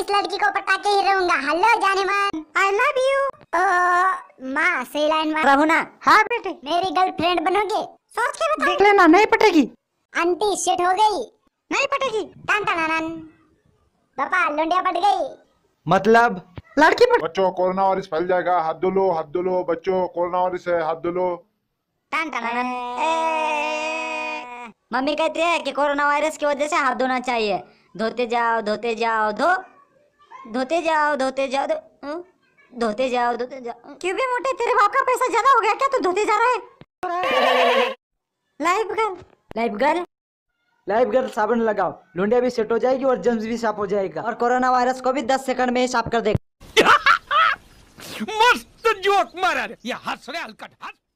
इस लड़की को पटा के ही रहूंगा हेलो जाने मन आई लव यू माँ सही लाइन मार रहू ना हाँ बेटे मेरी गर्लफ्रेंड बनोगे सोच के बताओ देख लेना नहीं पटेगी आंटी शिट हो गई नहीं पटेगी टन टन पापा लुंडिया पट गई मतलब लड़की पट... बच्चों कोरोना और इस फैल जाएगा हाथ धुलो हाथ धुलो बच्चों कोरोना और इसे हाथ धुलो टन टन मम्मी कहती है कि कोरोना वायरस की वजह से हाथ धोना चाहिए धोते जाओ धोते जाओ धो धोते जाओ धोते जाओ हम्म? धोते जाओ धोते जाओ हम्म? क्यों भी मोटे तेरे बाप का पैसा ज्यादा हो गया क्या तू धोते जा रहा है life girl life girl life girl साबुन लगाओ लुंडिया भी सेट हो जाएगी और जम्स भी साफ हो जाएगा और कोरोना वायरस को भी दस सेकंड में ही साफ कर देगा मस्त जोक मारा ये हंस रहे हलकट हंस